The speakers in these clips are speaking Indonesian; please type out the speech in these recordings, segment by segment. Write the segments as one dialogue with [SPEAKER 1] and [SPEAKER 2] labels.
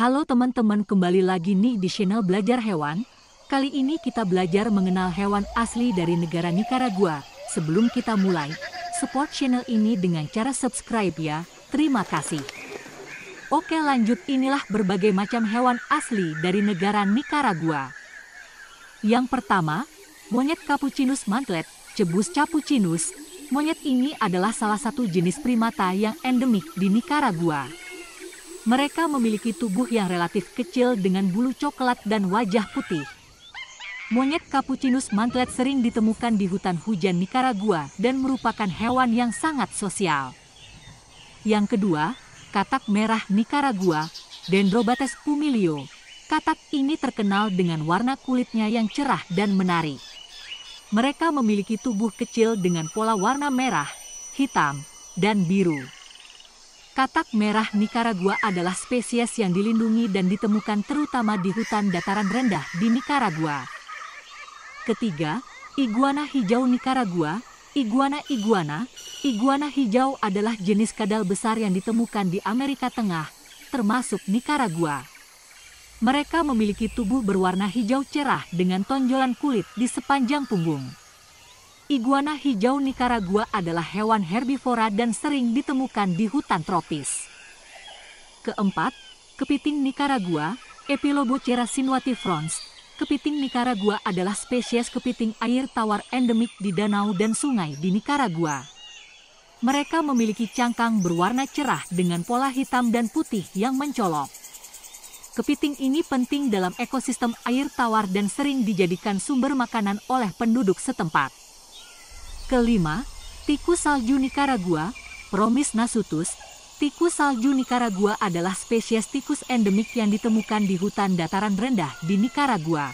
[SPEAKER 1] Halo teman-teman kembali lagi nih di channel Belajar Hewan. Kali ini kita belajar mengenal hewan asli dari negara Nicaragua. Sebelum kita mulai, support channel ini dengan cara subscribe ya. Terima kasih. Oke lanjut inilah berbagai macam hewan asli dari negara Nicaragua. Yang pertama, monyet Capuchinus mantlet, cebus capuchinus. Monyet ini adalah salah satu jenis primata yang endemik di Nicaragua. Mereka memiliki tubuh yang relatif kecil dengan bulu coklat dan wajah putih. Monyet Capuchinus mantlet sering ditemukan di hutan hujan Nicaragua dan merupakan hewan yang sangat sosial. Yang kedua, katak merah Nicaragua, Dendrobates pumilio. Katak ini terkenal dengan warna kulitnya yang cerah dan menarik. Mereka memiliki tubuh kecil dengan pola warna merah, hitam, dan biru. Katak merah Nicaragua adalah spesies yang dilindungi dan ditemukan terutama di hutan dataran rendah di Nicaragua. Ketiga, iguana hijau Nicaragua, iguana-iguana, iguana hijau adalah jenis kadal besar yang ditemukan di Amerika Tengah, termasuk Nicaragua. Mereka memiliki tubuh berwarna hijau cerah dengan tonjolan kulit di sepanjang punggung iguana hijau Nicaragua adalah hewan herbivora dan sering ditemukan di hutan tropis. Keempat, kepiting Nikaragua, Epilobocera sinuatifrons. Kepiting Nicaragua adalah spesies kepiting air tawar endemik di danau dan sungai di Nicaragua. Mereka memiliki cangkang berwarna cerah dengan pola hitam dan putih yang mencolok. Kepiting ini penting dalam ekosistem air tawar dan sering dijadikan sumber makanan oleh penduduk setempat. Kelima, tikus salju Nicaragua, Promis nasutus, tikus salju Nicaragua adalah spesies tikus endemik yang ditemukan di hutan dataran rendah di Nicaragua.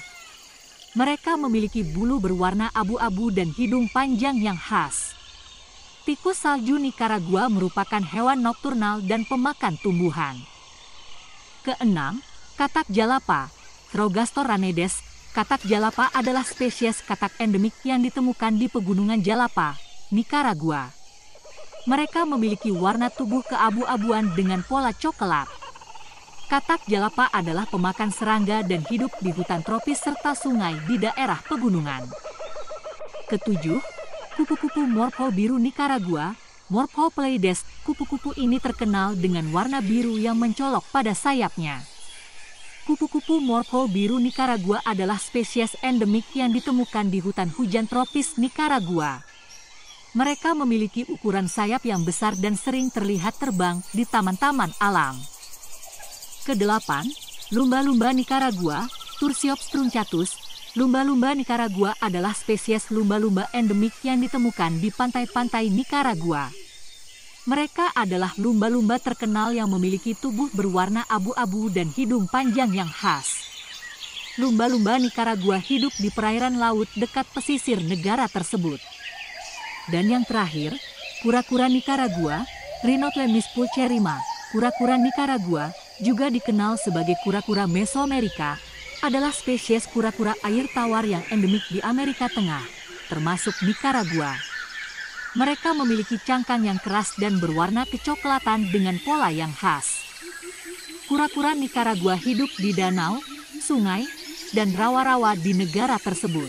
[SPEAKER 1] Mereka memiliki bulu berwarna abu-abu dan hidung panjang yang khas. Tikus salju Nicaragua merupakan hewan nokturnal dan pemakan tumbuhan. Keenam, katak jalapa, Trogastor ranedes, Katak jalapa adalah spesies katak endemik yang ditemukan di pegunungan Jalapa, Nicaragua. Mereka memiliki warna tubuh keabu-abuan dengan pola coklat. Katak jalapa adalah pemakan serangga dan hidup di hutan tropis serta sungai di daerah pegunungan. Ketujuh, kupu-kupu morpho biru Nicaragua, morpho pleiades, kupu-kupu ini terkenal dengan warna biru yang mencolok pada sayapnya. Kupu-kupu morpho biru Nicaragua adalah spesies endemik yang ditemukan di hutan hujan tropis Nicaragua. Mereka memiliki ukuran sayap yang besar dan sering terlihat terbang di taman-taman alam. Kedelapan, lumba-lumba Nicaragua, Tursiops truncatus, lumba-lumba Nicaragua adalah spesies lumba-lumba endemik yang ditemukan di pantai-pantai Nikaragua. Mereka adalah lumba-lumba terkenal yang memiliki tubuh berwarna abu-abu dan hidung panjang yang khas. Lumba-lumba Nicaragua hidup di perairan laut dekat pesisir negara tersebut. Dan yang terakhir, kura-kura Nicaragua, Rhinotlemis pulcherrima, kura-kura Nicaragua, juga dikenal sebagai kura-kura Mesoamerika, adalah spesies kura-kura air tawar yang endemik di Amerika Tengah, termasuk Nicaragua. Mereka memiliki cangkang yang keras dan berwarna kecoklatan dengan pola yang khas. Kura-kura Nicaragua hidup di danau, sungai, dan rawa-rawa di negara tersebut.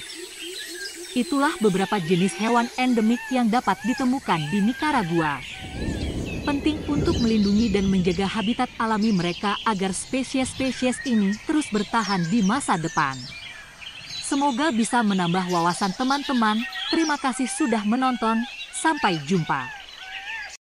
[SPEAKER 1] Itulah beberapa jenis hewan endemik yang dapat ditemukan di Nicaragua. Penting untuk melindungi dan menjaga habitat alami mereka agar spesies-spesies ini terus bertahan di masa depan. Semoga bisa menambah wawasan teman-teman. Terima kasih sudah menonton. Sampai jumpa.